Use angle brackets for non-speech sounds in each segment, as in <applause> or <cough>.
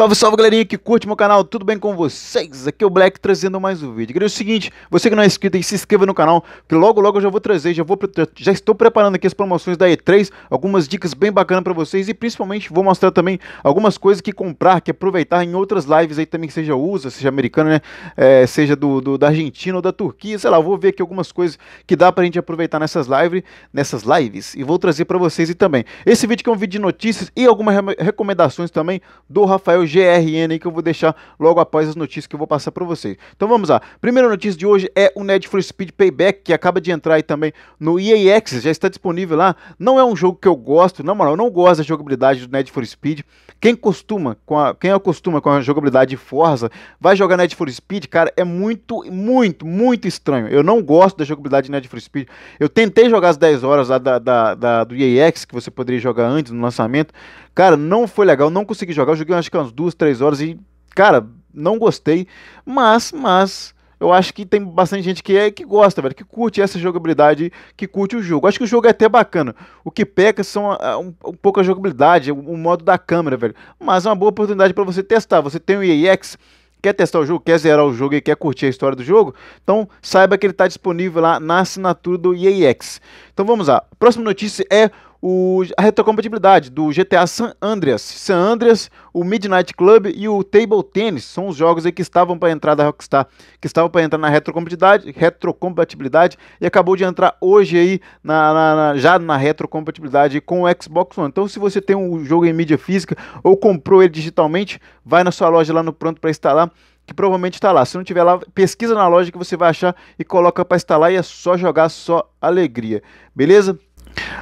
Salve, salve galerinha que curte meu canal, tudo bem com vocês? Aqui é o Black trazendo mais um vídeo. Queria é o seguinte, você que não é inscrito aí, se inscreva no canal, que logo logo eu já vou trazer, já, vou, já estou preparando aqui as promoções da E3, algumas dicas bem bacanas para vocês e principalmente vou mostrar também algumas coisas que comprar, que aproveitar em outras lives aí também, que seja USA, seja americana, né? É, seja do, do, da Argentina ou da Turquia, sei lá, vou ver aqui algumas coisas que dá pra gente aproveitar nessas lives, nessas lives e vou trazer para vocês e também. Esse vídeo que é um vídeo de notícias e algumas re recomendações também do Rafael GRN aí que eu vou deixar logo após as notícias que eu vou passar para vocês. Então vamos lá. Primeira notícia de hoje é o for Speed Payback, que acaba de entrar aí também no EA Access, já está disponível lá. Não é um jogo que eu gosto, na moral, eu não gosto da jogabilidade do Need for Speed. Quem costuma com a, quem acostuma com a jogabilidade de Forza, vai jogar Need for Speed, cara, é muito, muito, muito estranho. Eu não gosto da jogabilidade de Need for Speed. Eu tentei jogar as 10 horas lá da, da, da do EA Access, que você poderia jogar antes no lançamento. Cara, não foi legal, não consegui jogar. Eu joguei acho que umas duas, três horas e, cara, não gostei. Mas, mas, eu acho que tem bastante gente que, é, que gosta, velho, que curte essa jogabilidade, que curte o jogo. Acho que o jogo é até bacana. O que peca são a, ah, a, um, um pouco a jogabilidade, o, o, modo da câmera, velho. Mas é uma boa oportunidade para você testar. Você tem o EAX, quer testar o jogo, quer zerar o jogo e quer curtir a história do jogo, então saiba que ele está disponível lá na assinatura do EAX. Então vamos lá. A próxima notícia é o, a retrocompatibilidade do GTA San Andreas, San Andreas, o Midnight Club e o Table Tennis são os jogos que estavam para entrar da Rockstar, que estavam para entrar na retrocompatibilidade, retrocompatibilidade e acabou de entrar hoje aí na, na, na, já na retrocompatibilidade com o Xbox One. Então, se você tem um jogo em mídia física ou comprou ele digitalmente, vai na sua loja lá no pronto para instalar que provavelmente está lá. Se não tiver lá, pesquisa na loja que você vai achar e coloca para instalar e é só jogar, só alegria. Beleza?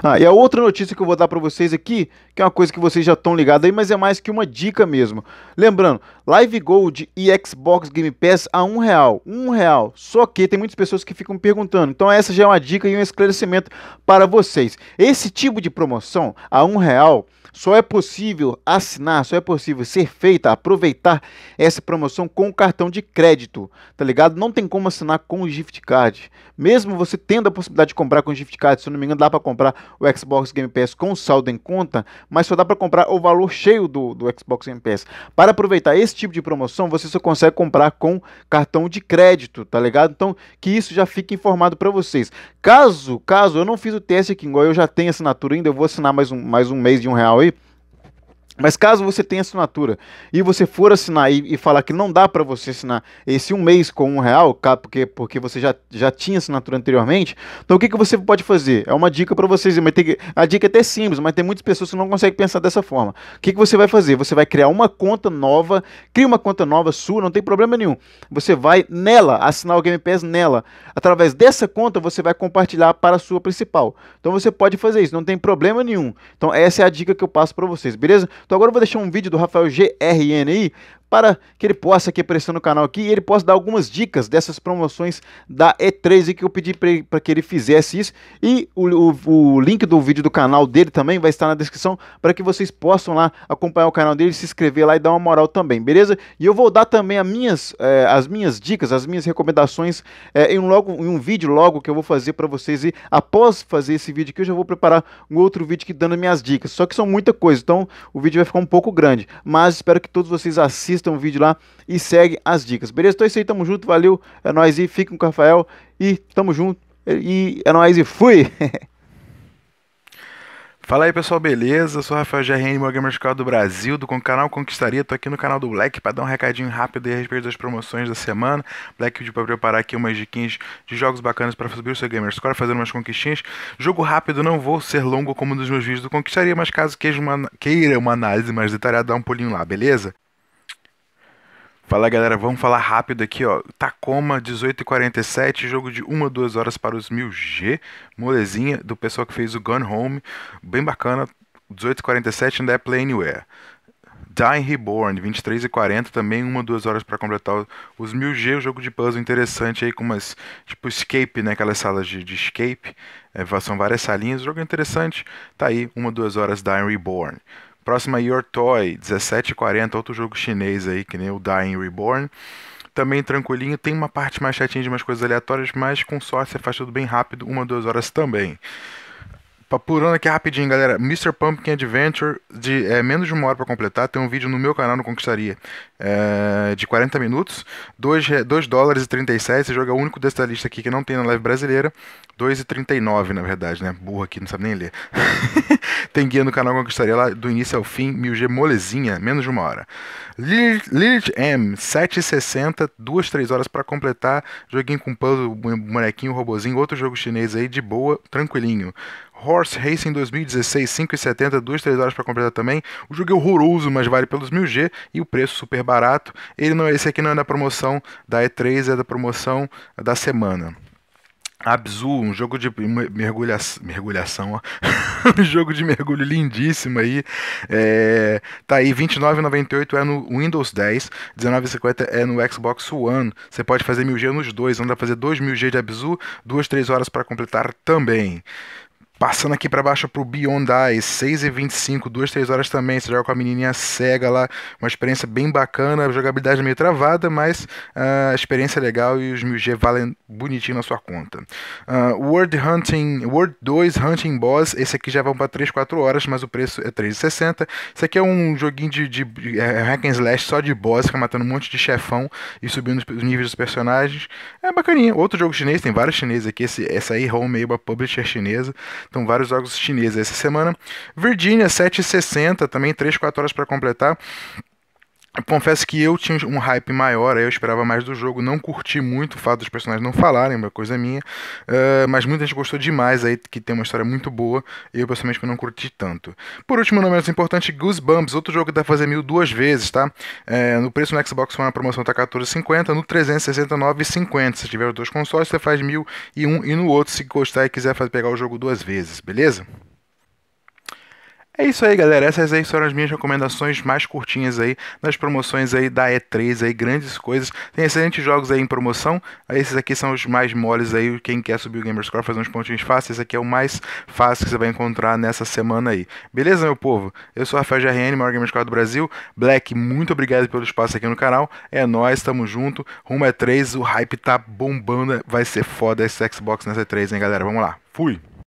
Ah, e a outra notícia que eu vou dar para vocês aqui que é uma coisa que vocês já estão ligados aí, mas é mais que uma dica mesmo. Lembrando, Live Gold e Xbox Game Pass a um real, um real. Só que tem muitas pessoas que ficam perguntando. Então essa já é uma dica e um esclarecimento para vocês. Esse tipo de promoção a um real só é possível assinar, só é possível ser feita, aproveitar essa promoção com o cartão de crédito, tá ligado? Não tem como assinar com o gift card. Mesmo você tendo a possibilidade de comprar com o gift card, se eu não me engano, dá para comprar o Xbox Game Pass com saldo em conta, mas só dá para comprar o valor cheio do, do Xbox Game Pass. Para aproveitar esse tipo de promoção, você só consegue comprar com cartão de crédito, tá ligado? Então, que isso já fique informado para vocês. Caso, caso eu não fiz o teste aqui, igual eu já tenho assinatura ainda, eu vou assinar mais um, mais um mês de um real aí. Mas caso você tenha assinatura e você for assinar e, e falar que não dá para você assinar esse um mês com um real, porque, porque você já, já tinha assinatura anteriormente, então o que, que você pode fazer? É uma dica para vocês, mas tem, a dica é até simples, mas tem muitas pessoas que não conseguem pensar dessa forma. O que, que você vai fazer? Você vai criar uma conta nova, cria uma conta nova sua, não tem problema nenhum. Você vai nela, assinar o Game Pass nela. Através dessa conta você vai compartilhar para a sua principal. Então você pode fazer isso, não tem problema nenhum. Então essa é a dica que eu passo para vocês, beleza? Então agora eu vou deixar um vídeo do Rafael GRN aí, para que ele possa aqui aparecer no canal aqui e ele possa dar algumas dicas dessas promoções da E3 e que eu pedi para que ele fizesse isso. E o, o, o, link do vídeo do canal dele também vai estar na descrição para que vocês possam lá acompanhar o canal dele, se inscrever lá e dar uma moral também, beleza? E eu vou dar também as minhas, é, as minhas dicas, as minhas recomendações é, em, logo, em um vídeo logo que eu vou fazer para vocês e após fazer esse vídeo aqui eu já vou preparar um outro vídeo que dando minhas dicas, só que são muita coisa, então o vídeo vai ficar um pouco grande, mas espero que todos vocês assistam assistam o vídeo lá e segue as dicas. Beleza? Então é isso aí, tamo junto, valeu, é nóis e fiquem com o Rafael e tamo junto e é nóis e fui! <laughs> Fala aí pessoal, beleza? Eu sou o Rafael GRN, meu gamer do Brasil, do canal Conquistaria. Tô aqui no canal do Black para dar um recadinho rápido a respeito das promoções da semana. Black pediu para preparar aqui umas diquinhas de jogos bacanas para subir o seu gamer score, fazendo umas conquistinhas. Jogo rápido, não vou ser longo como um dos meus vídeos do Conquistaria, mas caso queira uma, queira uma análise mais detalhada, dá um pulinho lá, beleza? Fala galera, vamos falar rápido aqui, ó. Tacoma, 18h47, jogo de 1 a 2 horas para os 1000G. Molezinha do pessoal que fez o Gun Home, bem bacana. 18h47 ainda é Play Anywhere. Dying Reborn, 23 e 40 também, uma duas horas para completar os 1000G, o jogo de puzzle interessante aí com umas, tipo escape, né, aquelas salas de, de escape, é, são várias salinhas, o jogo é interessante, tá aí, uma duas horas Dying Reborn. Próxima é Your Toy, 17,40, outro jogo chinês aí, que nem o Dying Reborn. Também tranquilinho, tem uma parte mais chatinha de umas coisas aleatórias, mas com sorte você faz tudo bem rápido, uma, duas horas também. Papurando aqui rapidinho, galera. Mr. Pumpkin Adventure, de é, menos de uma hora para completar, tem um vídeo no meu canal no Conquistaria é, de 40 minutos. 2, 2 dólares e 37. Esse jogo é o único dessa lista aqui que não tem na live brasileira. 2,39 na verdade, né? Burro aqui, não sabe nem ler. <laughs> tem guia no canal Conquistaria lá do início ao fim. 1000G molezinha, menos de uma hora. Lilith M, 7,60. 2, 3 horas para completar. Joguinho com puzzle, bonequinho, robozinho. Outro jogo chinês aí, de boa, tranquilinho. Horse Racing 2016, 5,70, 2, 3 horas para completar também. O jogo é horroroso, mas vale pelos 1000G e o preço super barato. Ele não, é, esse aqui não é da promoção da E3, é da promoção da semana. Abzu, um jogo de mergulha, mergulhação, ó. <laughs> um jogo de mergulho lindíssimo aí. É, tá aí, 29,98 é no Windows 10, 19,50 é no Xbox One. Você pode fazer 1000G nos dois, anda dá pra fazer 2000G de Abzu, 2, 3 horas para completar também. Passando aqui para baixo pro Beyond Eyes, 6 e 25 duas, três horas também. Você joga com a menininha cega lá, uma experiência bem bacana, jogabilidade meio travada, mas ah, a experiência é legal e os 1000G valem bonitinho na sua conta. Uh, World Hunting, World 2 Hunting Boss, esse aqui já vão para 3, 4 horas, mas o preço é 3,60. Esse aqui é um joguinho de, de, de é, é, hack and slash só de boss, fica matando um monte de chefão e subindo os níveis dos personagens. É bacaninha. Outro jogo chinês, tem vários chineses aqui, esse, essa aí, Home Eba Publisher chinesa. Então, vários jogos chineses essa semana. Virginia, 7,60, também 3, 4 horas para completar confesso que eu tinha um hype maior, eu esperava mais do jogo, não curti muito o fato dos personagens não falarem, uma coisa minha, uh, mas muita gente gostou demais aí, que tem uma história muito boa, eu pessoalmente não curti tanto. Por último, não menos importante, Goosebumps, outro jogo que dá pra fazer mil duas vezes, tá? Eh, no preço no Xbox One promoção tá 14,50, no 369,50, se tiver os dois consoles você faz mil e um, e no outro se gostar e quiser fazer, pegar o jogo duas vezes, beleza? É isso aí, galera. Essas aí foram as minhas recomendações mais curtinhas aí nas promoções aí da E3 aí, grandes coisas. Tem excelentes jogos aí em promoção. Esses aqui são os mais moles aí, quem quer subir o Gamerscore fazer uns pontinhos fáceis, esse aqui é o mais fácil que você vai encontrar nessa semana aí. Beleza, meu povo? Eu sou o Rafael GRN, maior Gamerscore do Brasil. Black, muito obrigado pelo espaço aqui no canal. É nós, tamo junto. Rumo E3, o hype tá bombando, vai ser foda esse Xbox nessa E3, hein, galera? Vamos lá. Fui.